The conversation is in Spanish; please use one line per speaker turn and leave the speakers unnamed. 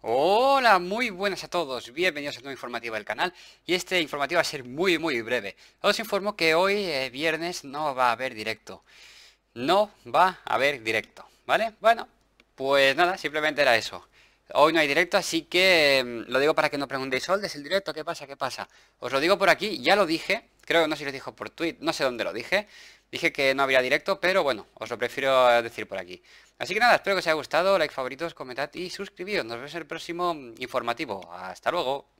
Hola, muy buenas a todos, bienvenidos a una informativa del canal y este informativo va a ser muy muy breve. Os informo que hoy, eh, viernes, no va a haber directo. No va a haber directo, ¿vale? Bueno, pues nada, simplemente era eso. Hoy no hay directo, así que mm, lo digo para que no preguntéis, ¿es el directo? ¿Qué pasa? ¿Qué pasa? Os lo digo por aquí, ya lo dije, creo que no sé si lo dijo por tweet, no sé dónde lo dije, Dije que no habría directo, pero bueno, os lo prefiero decir por aquí. Así que nada, espero que os haya gustado, like, favoritos, comentad y suscribíos. Nos vemos en el próximo informativo. Hasta luego.